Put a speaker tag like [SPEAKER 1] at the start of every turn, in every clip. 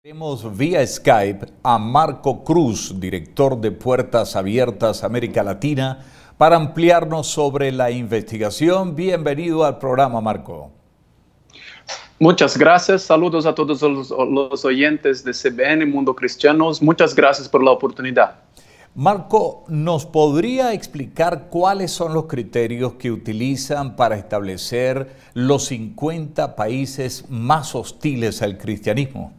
[SPEAKER 1] Tenemos vía Skype a Marco Cruz, director de Puertas Abiertas América Latina, para ampliarnos sobre la investigación. Bienvenido al programa, Marco.
[SPEAKER 2] Muchas gracias. Saludos a todos los, los oyentes de CBN Mundo Cristianos. Muchas gracias por la oportunidad. Marco,
[SPEAKER 1] ¿nos podría explicar cuáles son los criterios que utilizan para establecer los 50 países más hostiles al cristianismo?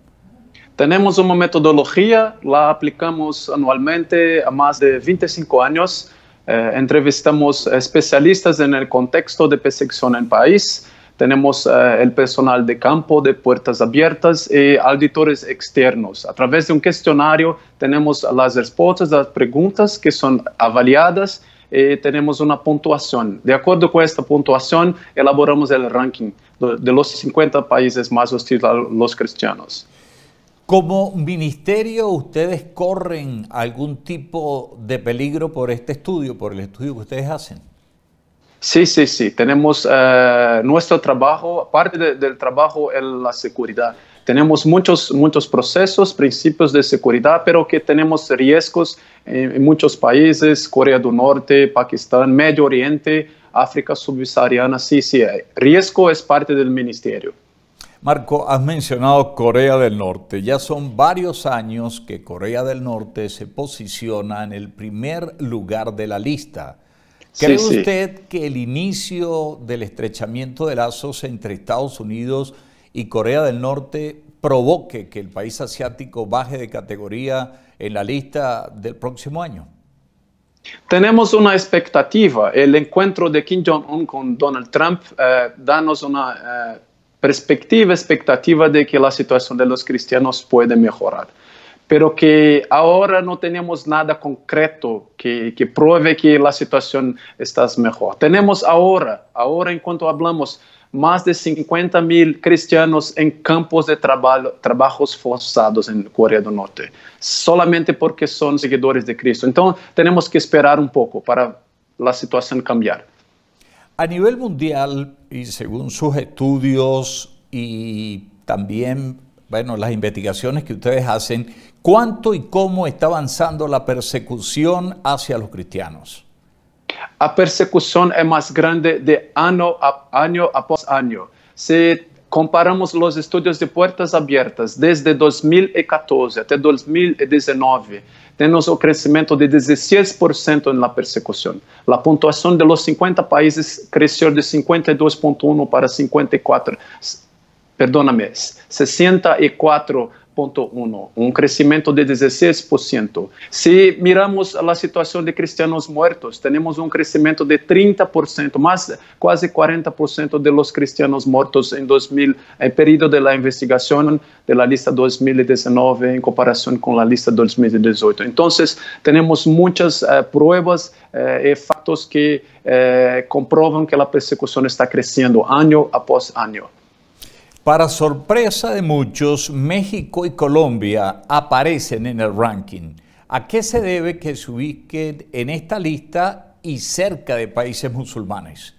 [SPEAKER 2] Tenemos una metodología, la aplicamos anualmente a más de 25 años. Eh, entrevistamos especialistas en el contexto de persecución en el país. Tenemos eh, el personal de campo de puertas abiertas y auditores externos. A través de un cuestionario tenemos las respuestas, las preguntas que son avaliadas y tenemos una puntuación. De acuerdo con esta puntuación, elaboramos el ranking de los 50 países más hostiles a los cristianos.
[SPEAKER 1] Como ministerio, ¿ustedes corren algún tipo de peligro por este estudio, por el estudio que ustedes hacen?
[SPEAKER 2] Sí, sí, sí. Tenemos eh, nuestro trabajo, parte del trabajo es la seguridad. Tenemos muchos, muchos procesos, principios de seguridad, pero que tenemos riesgos en, en muchos países, Corea del Norte, Pakistán, Medio Oriente, África subsahariana. Sí, sí, riesgo es parte del ministerio.
[SPEAKER 1] Marco, has mencionado Corea del Norte. Ya son varios años que Corea del Norte se posiciona en el primer lugar de la lista.
[SPEAKER 2] ¿Cree usted
[SPEAKER 1] que el inicio del estrechamiento de lazos entre Estados Unidos y Corea del Norte provoque que el país asiático baje de categoría en la lista del próximo año?
[SPEAKER 2] Tenemos una expectativa. El encuentro de Kim Jong-un con Donald Trump eh, danos una... Eh, perspectiva, expectativa de que a situação dos cristianos pode melhorar. Pero que agora não temos nada concreto que, que prove que a situação está melhor. Temos agora, agora enquanto falamos, mais de 50 mil cristianos em campos de trabalho, trabalhos forçados em Coreia do Norte, solamente porque são seguidores de Cristo. Então, temos que esperar um pouco para a situação cambiar.
[SPEAKER 1] A nivel mundial, y según sus estudios y también bueno, las investigaciones que ustedes hacen, ¿cuánto y cómo está avanzando la persecución hacia los
[SPEAKER 2] cristianos? La persecución es más grande de año a año a año. Se comparamos os estudos de portas abertas desde 2014 até 2019, temos o um crescimento de 16% na persecução. A pontuação de los 50 países cresceu de 52.1 para 54, perdóname, 64 um crescimento de 16%. Se miramos a situação de cristianos mortos, temos um crescimento de 30%, mais quase 40% de cristianos mortos em 2000, eh, período da investigação da lista 2019 em comparação com a lista 2018. Então, temos muitas eh, provas eh, e fatos que eh, comprovam que a persecução está crescendo ano após ano.
[SPEAKER 1] Para sorpresa de muchos, México y Colombia aparecen en el ranking. ¿A qué se debe que se ubiquen en esta lista y cerca de países musulmanes?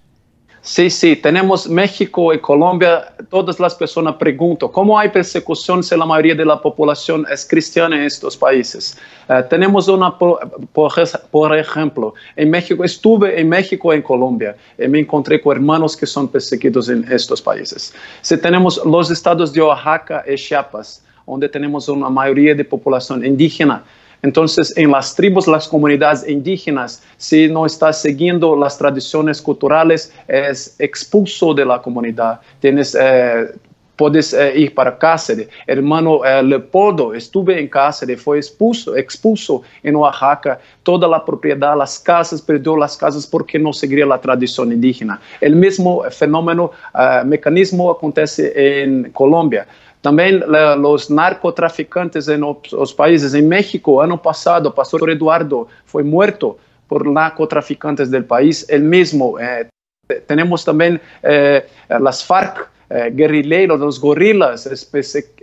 [SPEAKER 2] Sí, sí, tenemos México y Colombia, todas las personas preguntan, ¿cómo hay persecución si la mayoría de la población es cristiana en estos países? Eh, tenemos una, por, ejemplo, en México, estuve en México y en Colombia, y me encontré con hermanos que son perseguidos en estos países. Si tenemos los estados de Oaxaca y Chiapas, donde tenemos una mayoría de población indígena, entonces, en las tribus, las comunidades indígenas, si no estás siguiendo las tradiciones culturales, es expulso de la comunidad. Tienes eh, puedes eh, ir para Cáceres. Hermano eh, Leopoldo, estuve en Cáceres, fue expulso, expulso en Oaxaca. Toda la propiedad, las casas, perdió las casas porque no seguía la tradición indígena. El mismo fenómeno, mecanismo acontece en Colombia. También eh, los narcotraficantes en los países. en em México, año pasado, el pastor Eduardo fue muerto por narcotraficantes del país. El mismo. Eh, tenemos también eh, las FARC, guerrilleros, los gorilas,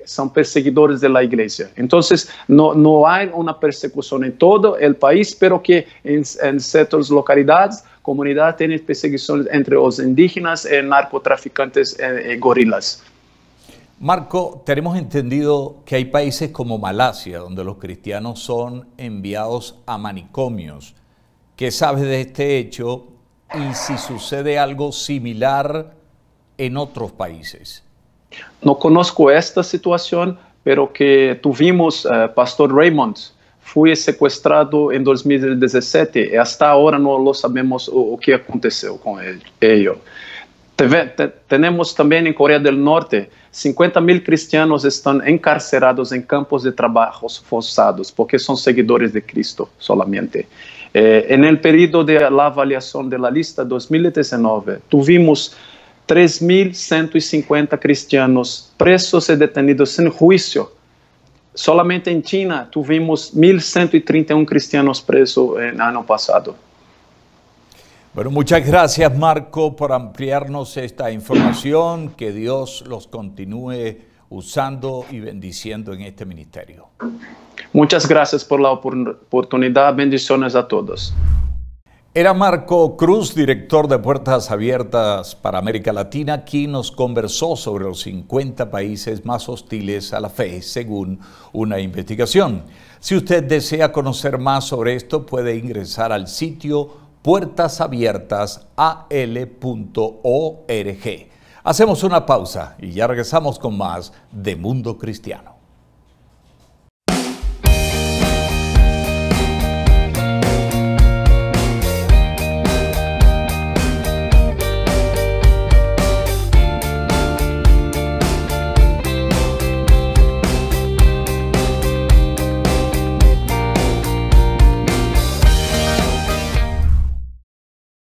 [SPEAKER 2] son perseguidores de la iglesia. Entonces, no, hay una persecución en todo el país, pero que en, ciertas localidades, comunidades, tienen persecuciones entre los indígenas, narcotraficantes y gorilas.
[SPEAKER 1] Marco, tenemos entendido que hay países como Malasia, donde los cristianos son enviados a manicomios. ¿Qué sabes de este hecho y si sucede algo similar en otros países?
[SPEAKER 2] No conozco esta situación, pero que tuvimos, eh, Pastor Raymond, fue secuestrado en 2017 y hasta ahora no lo sabemos o, qué aconteceu con él, Teve, te, temos também em Coreia do Norte 50 mil cristianos estão encarcerados em campos de trabalhos forçados porque são seguidores de Cristo solamente. Eh, en período de la avaliação de la lista 2019 tuvimos 3.150 cristianos presos e detenidos sem juízo. Solamente em China tivemos 1.131 cristianos presos no ano passado.
[SPEAKER 1] Bueno, muchas gracias Marco por ampliarnos esta información. Que Dios los continúe usando y bendiciendo en este
[SPEAKER 2] ministerio. Muchas gracias por la oportunidad. Bendiciones a todos.
[SPEAKER 1] Era Marco Cruz, director de Puertas Abiertas para América Latina, quien nos conversó sobre los 50 países más hostiles a la fe, según una investigación. Si usted desea conocer más sobre esto, puede ingresar al sitio puertasabiertasal.org. Hacemos una pausa y ya regresamos con más de Mundo Cristiano.